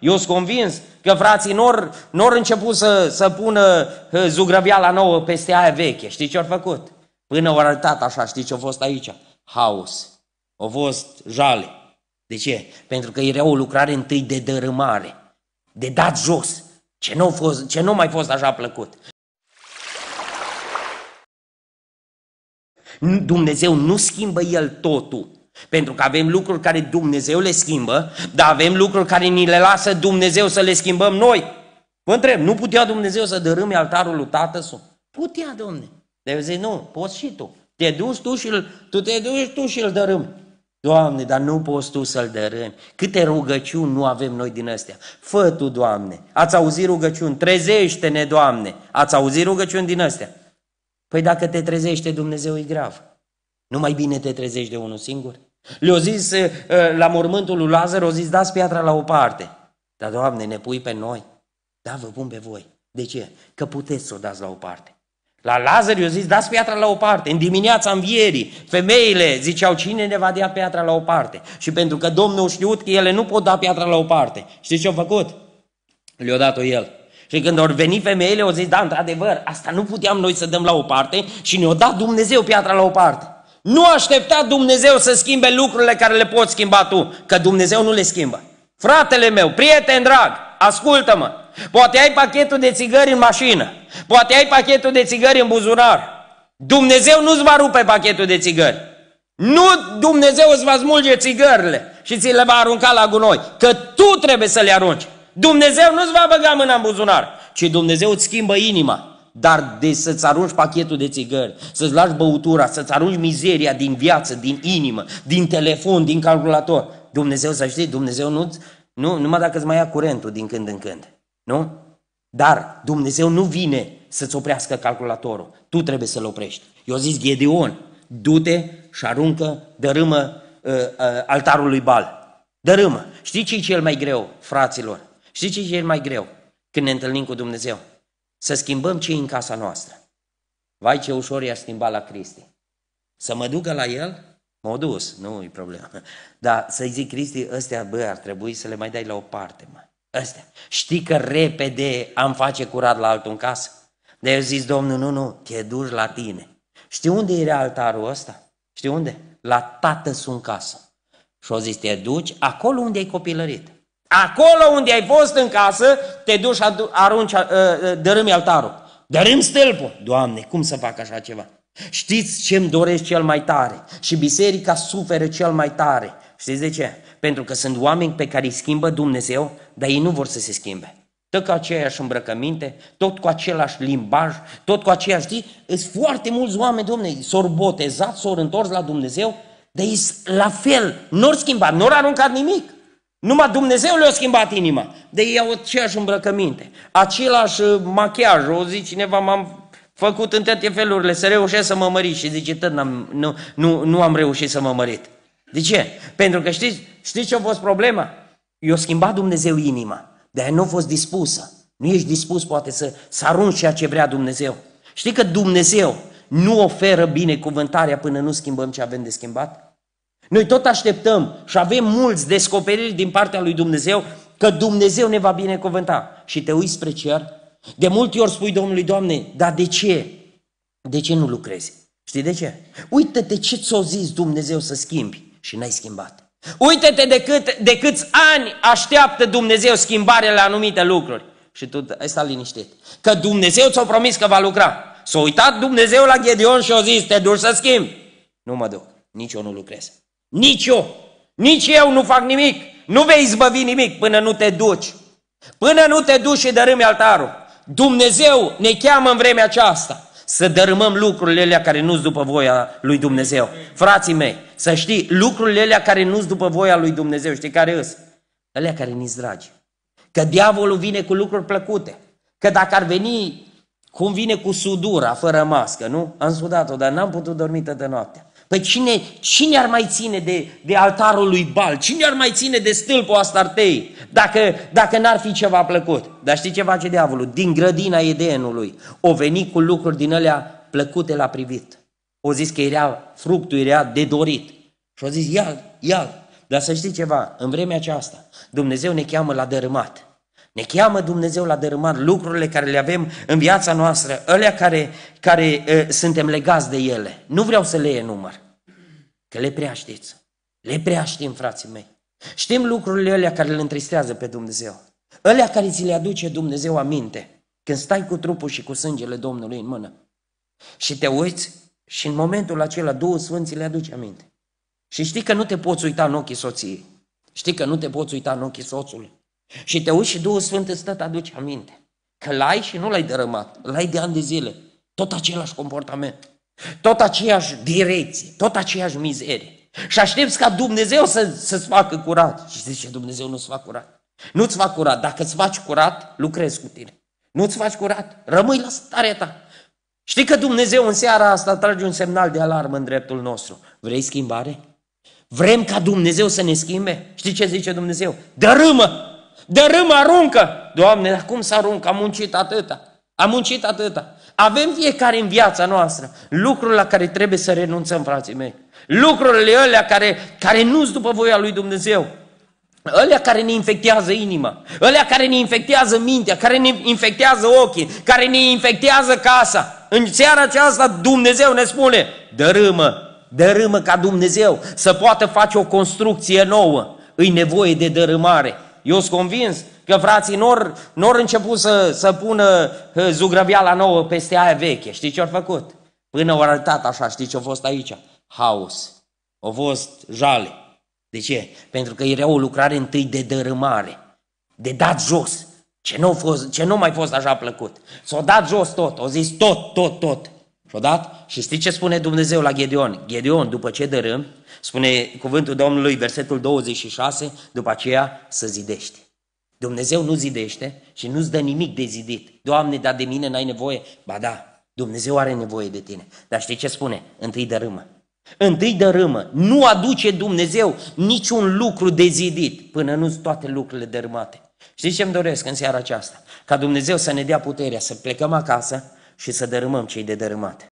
Eu sunt convins că frații nor, nor început să, să pună la nouă peste aia veche. Știi ce au făcut? Până au arătat așa, știi ce a fost aici? Haos. Au fost jale. De ce? Pentru că era o lucrare întâi de dărâmare, de dat jos, ce nu, fost, ce nu mai fost așa plăcut. Dumnezeu nu schimbă El totul. Pentru că avem lucruri care Dumnezeu le schimbă, dar avem lucruri care ni le lasă Dumnezeu să le schimbăm noi. Vă întreb, nu putea Dumnezeu să dărâme altarul lui tată său? Putea, Domne. Dar eu zic, nu, poți și tu. Te duci tu și tu te duci tu și îl dărâmi. Doamne, dar nu poți tu să-l dărâmi. Câte rugăciuni nu avem noi din astea? Fă tu, Doamne. Ați auzit rugăciuni? Trezește-ne, Doamne. Ați auzit rugăciuni din astea? Păi dacă te trezește Dumnezeu e grav. Nu mai bine te trezești de unul singur? le o zis la mormântul lui Lazar, o zis, dați piatra la o parte. Dar, Doamne, ne pui pe noi. Da, vă pun pe voi. De ce? Că puteți să o dați la o parte. La Lazar i o zis, dați piatra la o parte. În dimineața învierii, femeile ziceau, cine ne va dea piatra la o parte? Și pentru că Domnul știut că ele nu pot da piatra la o parte. Știți ce-au făcut? Le-a dat-o el. Și când au venit femeile, au zis, da, într-adevăr, asta nu puteam noi să dăm la o parte și ne-a dat Dumnezeu piatra la o parte. Nu aștepta Dumnezeu să schimbe lucrurile care le poți schimba tu, că Dumnezeu nu le schimbă. Fratele meu, prieten drag, ascultă-mă. Poate ai pachetul de țigări în mașină, poate ai pachetul de țigări în buzunar. Dumnezeu nu-ți va rupe pachetul de țigări. Nu Dumnezeu îți va smulge țigările și ți le va arunca la gunoi, că tu trebuie să le arunci. Dumnezeu nu-ți va băga mâna în buzunar, ci Dumnezeu îți schimbă inima. Dar de să-ți arunci pachetul de țigări, să-ți lași băutura, să-ți arunci mizeria din viață, din inimă, din telefon, din calculator, Dumnezeu, să știi, Dumnezeu nu, nu numai dacă îți mai ia curentul din când în când, nu? Dar Dumnezeu nu vine să-ți oprească calculatorul. Tu trebuie să-l oprești. Eu zis Gedeon, du-te și aruncă, dărâmă uh, uh, altarul lui Bal. Dărâmă. Știi ce e cel mai greu, fraților? Știi ce e cel mai greu când ne întâlnim cu Dumnezeu? Să schimbăm ce în casa noastră. Vai ce ușor i-a schimbat la Cristi. Să mă ducă la el? M-au dus, nu e problemă. Dar să-i zic, Cristi, ăstea, bă, ar trebui să le mai dai la o parte, mă. Ăstea. Știi că repede am face curat la altul în casă? De eu zis, Domnul, nu, nu, te duci la tine. Știi unde era altarul ăsta? Știi unde? La tată sunt casă. Și o zis, te duci acolo unde ai copilărit. Acolo unde ai fost în casă, te duci arunci, uh, uh, dărâmi altarul. Dărâmi stâlpul. Doamne, cum să fac așa ceva? Știți ce îmi doresc cel mai tare? Și biserica suferă cel mai tare. Știți de ce? Pentru că sunt oameni pe care îi schimbă Dumnezeu, dar ei nu vor să se schimbe. Tot cu aceeași îmbrăcăminte, tot cu același limbaj, tot cu aceeași, știi? Sunt foarte mulți oameni, domne, s-au botezat, s-au întors la Dumnezeu, dar ei la fel, nu au schimbat, nu au aruncat nimic. Numai Dumnezeu le-a schimbat inima. De ei au aceeași îmbrăcăminte, același uh, machiaj. O zi cineva m-am făcut în toate felurile, să reușesc să mă mărit și zice, tot n-am, nu, nu, nu am reușit să mă mărit. De ce? Pentru că știți, știți ce a fost problema? I-a schimbat Dumnezeu inima. De aia nu a fost dispusă. Nu ești dispus poate să, să arunci ceea ce vrea Dumnezeu. Știi că Dumnezeu nu oferă binecuvântarea până nu schimbăm ce avem de schimbat? Noi tot așteptăm și avem mulți descoperiri din partea lui Dumnezeu că Dumnezeu ne va binecuvânta. Și te uiți spre cer. De multe ori spui Domnului, Doamne, dar de ce? De ce nu lucrezi? Știi de ce? Uită-te ce ți-o zis Dumnezeu să schimbi și n-ai schimbat. Uită-te de, cât, de câți ani așteaptă Dumnezeu schimbarea la anumite lucruri. Și tu ai stat liniștit. Că Dumnezeu ți-a promis că va lucra. S-a uitat Dumnezeu la Gedeon și a zis, te duci să schimbi. Nu mă duc, nici eu nu lucrez. Nici eu, nici eu nu fac nimic. Nu vei izbăvi nimic până nu te duci. Până nu te duci și dărâmi altarul. Dumnezeu ne cheamă în vremea aceasta să dărâmăm lucrurile alea care nu-s după voia lui Dumnezeu. Frații mei, să știi, lucrurile alea care nu-s după voia lui Dumnezeu, știi care îs? Alea care ni-s dragi. Că diavolul vine cu lucruri plăcute. Că dacă ar veni, cum vine cu sudura, fără mască, nu? Am sudat-o, dar n-am putut dormi de noaptea. Păi cine, cine ar mai ține de, de altarul lui Bal? Cine ar mai ține de stâlpul Astartei? Dacă, dacă n-ar fi ceva plăcut. Dar știi ce face diavolul? Din grădina Edenului o veni cu lucruri din alea plăcute la privit. O zis că era fructul, era de dorit. Și o zis, ia, ia. Dar să știi ceva, în vremea aceasta, Dumnezeu ne cheamă la dărâmat. Ne cheamă Dumnezeu la dărâmat lucrurile care le avem în viața noastră, alea care, care e, suntem legați de ele. Nu vreau să le enumăr, că le prea știți. Le prea știm, frații mei. Știm lucrurile alea care le întristează pe Dumnezeu. Alea care ți le aduce Dumnezeu aminte. Când stai cu trupul și cu sângele Domnului în mână și te uiți și în momentul acela Duhul Sfânt ți le aduce aminte. Și știi că nu te poți uita în ochii soției. Știi că nu te poți uita în ochii soțului. Și te uiți și Duhul Sfânt îți tot aduce aminte. Că l-ai și nu l-ai dărâmat. L-ai de ani de zile. Tot același comportament. Tot aceeași direcție. Tot aceeași mizerie. Și aștepți ca Dumnezeu să, să-ți facă curat. Și zice, Dumnezeu nu-ți fac curat. Nu-ți fac curat. Dacă îți faci curat, lucrezi cu tine. Nu-ți faci curat, rămâi la starea ta. Știi că Dumnezeu în seara asta trage un semnal de alarmă în dreptul nostru. Vrei schimbare? Vrem ca Dumnezeu să ne schimbe? Știi ce zice Dumnezeu? Dărâmă! Dărâm, aruncă! Doamne, dar cum să arunc? Am muncit atâta. Am muncit atâta. Avem fiecare în viața noastră lucruri la care trebuie să renunțăm, frații mei. Lucrurile alea care, care nu sunt după voia lui Dumnezeu. Ălea care ne infectează inima, ălea care ne infectează mintea, care ne infectează ochii, care ne infectează casa. În seara aceasta Dumnezeu ne spune, dărâmă, dărâmă ca Dumnezeu să poată face o construcție nouă. Îi nevoie de dărâmare. Eu sunt convins că frații nor, nor început să, să pună zugrăviala nouă peste aia veche. Știi ce au făcut? Până au arătat așa, știi ce a fost aici? Haos. Au fost jale. De ce? Pentru că era o lucrare întâi de dărâmare, de dat jos. Ce nu, fost, ce nu mai fost așa plăcut. S-a dat jos tot, au zis tot, tot, tot. Rodat? Și știi ce spune Dumnezeu la Gedeon? Gedeon, după ce dărâm, spune cuvântul Domnului, versetul 26, după aceea să zidești. Dumnezeu nu zidește și nu-ți dă nimic de zidit. Doamne, dar de mine n-ai nevoie? Ba da, Dumnezeu are nevoie de tine. Dar știi ce spune? Întâi dărâmă. Întâi dărâmă. Nu aduce Dumnezeu niciun lucru de zidit până nu toate lucrurile dărâmate. Știți ce îmi doresc în seara aceasta? Ca Dumnezeu să ne dea puterea să plecăm acasă, și să dărâmăm cei de dărâmat.